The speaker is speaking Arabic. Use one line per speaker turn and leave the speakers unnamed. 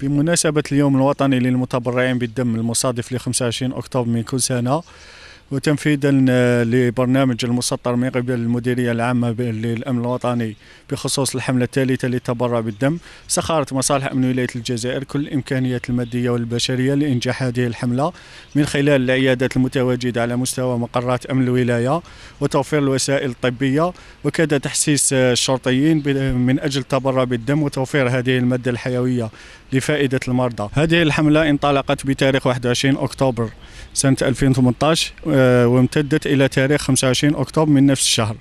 بمناسبة اليوم الوطني للمتبرعين بالدم المصادف ل 25 أكتوبر من كل سنة وتنفيذا آه، لبرنامج المسطر من قبل المديريه العامه للامن الوطني بخصوص الحمله الثالثه للتبرع بالدم سخرت مصالح امن ولايه الجزائر كل الامكانيات الماديه والبشريه لانجاح هذه الحمله من خلال العيادات المتواجده على مستوى مقرات امن الولايه وتوفير الوسائل الطبيه وكذا تحسيس آه، الشرطيين من اجل التبرع بالدم وتوفير هذه الماده الحيويه لفائده المرضى هذه الحمله انطلقت بتاريخ 21 اكتوبر سنه 2018 آه، وامتدت إلى تاريخ 25 أكتوبر من نفس الشهر